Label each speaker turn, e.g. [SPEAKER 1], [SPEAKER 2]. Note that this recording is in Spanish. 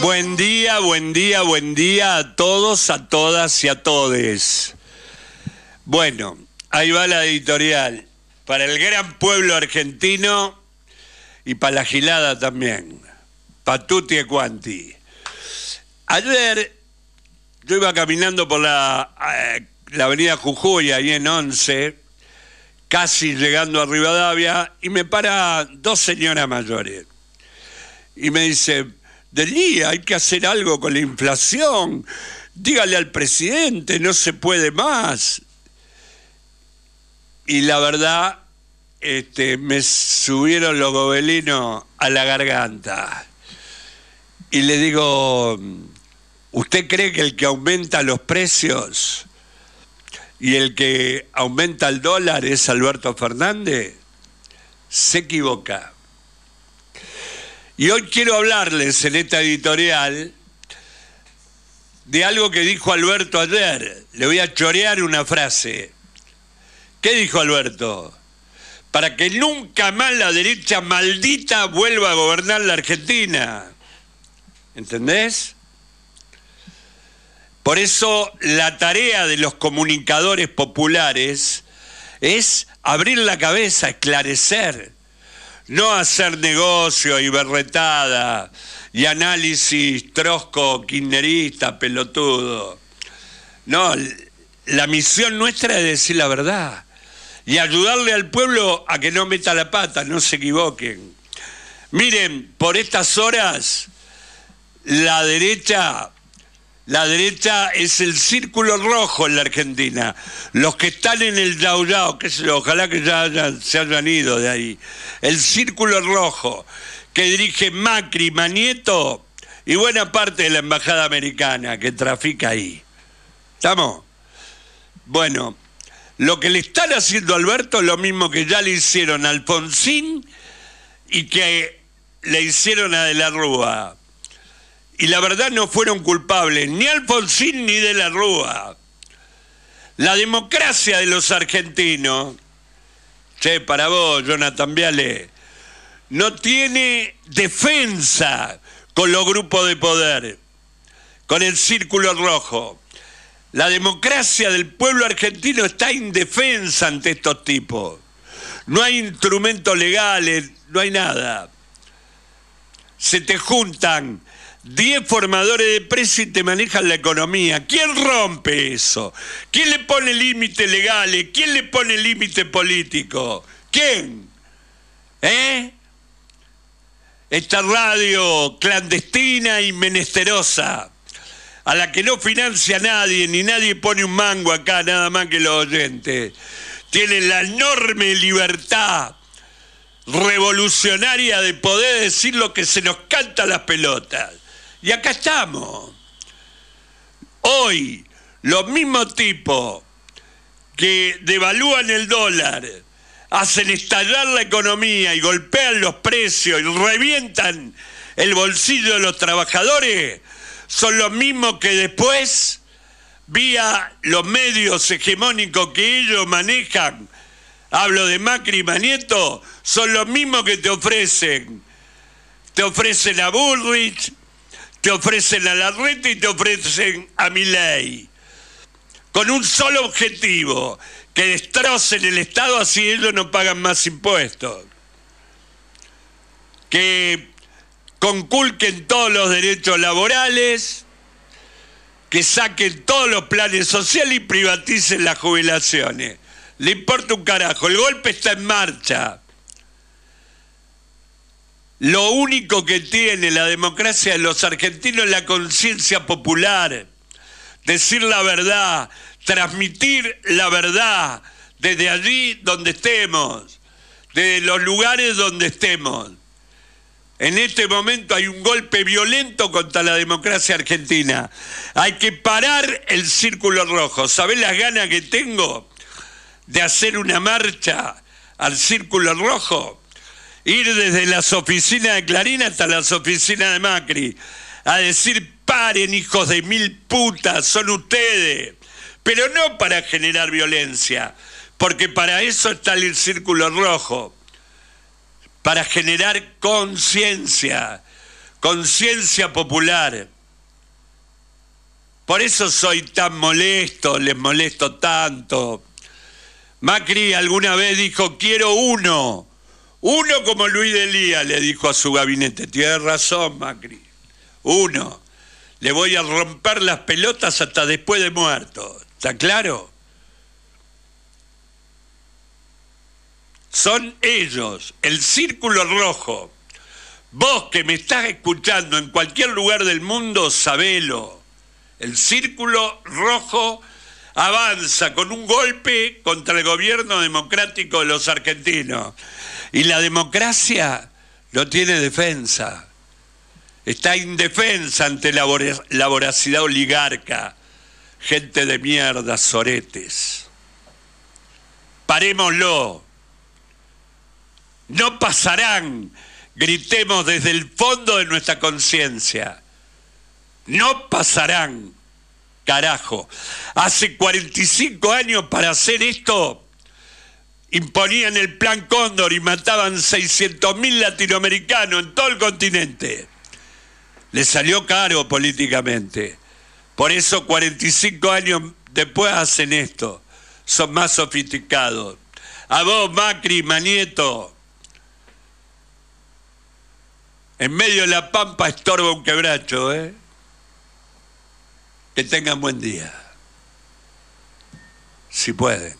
[SPEAKER 1] Buen día, buen día, buen día a todos, a todas y a todes. Bueno, ahí va la editorial. Para el gran pueblo argentino y para la gilada también. tutti e quanti. Ayer yo iba caminando por la, eh, la avenida Jujuy, ahí en 11, casi llegando a Rivadavia, y me para dos señoras mayores. Y me dice, del día, hay que hacer algo con la inflación, dígale al presidente, no se puede más. Y la verdad, este, me subieron los gobelinos a la garganta. Y le digo, ¿usted cree que el que aumenta los precios y el que aumenta el dólar es Alberto Fernández? Se equivoca. Y hoy quiero hablarles en esta editorial de algo que dijo Alberto ayer. Le voy a chorear una frase. ¿Qué dijo Alberto? Para que nunca más la derecha maldita vuelva a gobernar la Argentina. ¿Entendés? Por eso la tarea de los comunicadores populares es abrir la cabeza, esclarecer, no hacer negocio y berretada y análisis trosco, kirchnerista, pelotudo. No, la misión nuestra es decir la verdad y ayudarle al pueblo a que no meta la pata, no se equivoquen. Miren, por estas horas la derecha la derecha es el círculo rojo en la Argentina. Los que están en el Daudao, que ojalá que ya se hayan ido de ahí. El círculo rojo que dirige Macri, Manieto y buena parte de la embajada americana que trafica ahí. ¿Estamos? Bueno, lo que le están haciendo Alberto es lo mismo que ya le hicieron a Alfonsín y que le hicieron a De la Rúa y la verdad no fueron culpables ni Alfonsín ni de la Rúa. La democracia de los argentinos, che, para vos, Jonathan Viale, no tiene defensa con los grupos de poder, con el círculo rojo. La democracia del pueblo argentino está indefensa ante estos tipos. No hay instrumentos legales, no hay nada. Se te juntan 10 formadores de precios y te manejan la economía. ¿Quién rompe eso? ¿Quién le pone límites legales? ¿Quién le pone límite político? ¿Quién? ¿Eh? Esta radio clandestina y menesterosa, a la que no financia nadie, ni nadie pone un mango acá, nada más que los oyentes, tiene la enorme libertad revolucionaria de poder decir lo que se nos canta a las pelotas. Y acá estamos. Hoy, los mismos tipos que devalúan el dólar, hacen estallar la economía y golpean los precios y revientan el bolsillo de los trabajadores, son los mismos que después, vía los medios hegemónicos que ellos manejan, hablo de Macri y Manieto, son los mismos que te ofrecen. Te ofrecen a Bullrich, te ofrecen a la reta y te ofrecen a mi ley, con un solo objetivo, que destrocen el Estado así ellos no pagan más impuestos, que conculquen todos los derechos laborales, que saquen todos los planes sociales y privaticen las jubilaciones. Le importa un carajo, el golpe está en marcha. Lo único que tiene la democracia de los argentinos es la conciencia popular, decir la verdad, transmitir la verdad desde allí donde estemos, desde los lugares donde estemos. En este momento hay un golpe violento contra la democracia argentina. Hay que parar el círculo rojo. ¿Sabés las ganas que tengo de hacer una marcha al círculo rojo? ir desde las oficinas de Clarín hasta las oficinas de Macri a decir paren hijos de mil putas, son ustedes, pero no para generar violencia, porque para eso está el círculo rojo, para generar conciencia, conciencia popular. Por eso soy tan molesto, les molesto tanto. Macri alguna vez dijo, quiero uno, uno como Luis de le dijo a su gabinete, tiene razón Macri. Uno, le voy a romper las pelotas hasta después de muerto. ¿Está claro? Son ellos, el círculo rojo. Vos que me estás escuchando en cualquier lugar del mundo, sabelo. El círculo rojo avanza con un golpe contra el gobierno democrático de los argentinos. Y la democracia no tiene defensa. Está indefensa ante la, voracidad oligarca. Gente de mierda, soretes. Parémoslo. No pasarán. Gritemos desde el fondo de nuestra conciencia. No pasarán. Carajo. Hace 45 años para hacer esto imponían el plan Cóndor y mataban 600.000 latinoamericanos en todo el continente. Le salió caro políticamente. Por eso 45 años después hacen esto. Son más sofisticados. A vos, Macri, Manieto. En medio de la pampa estorba un quebracho, ¿eh? Que tengan buen día. Si pueden.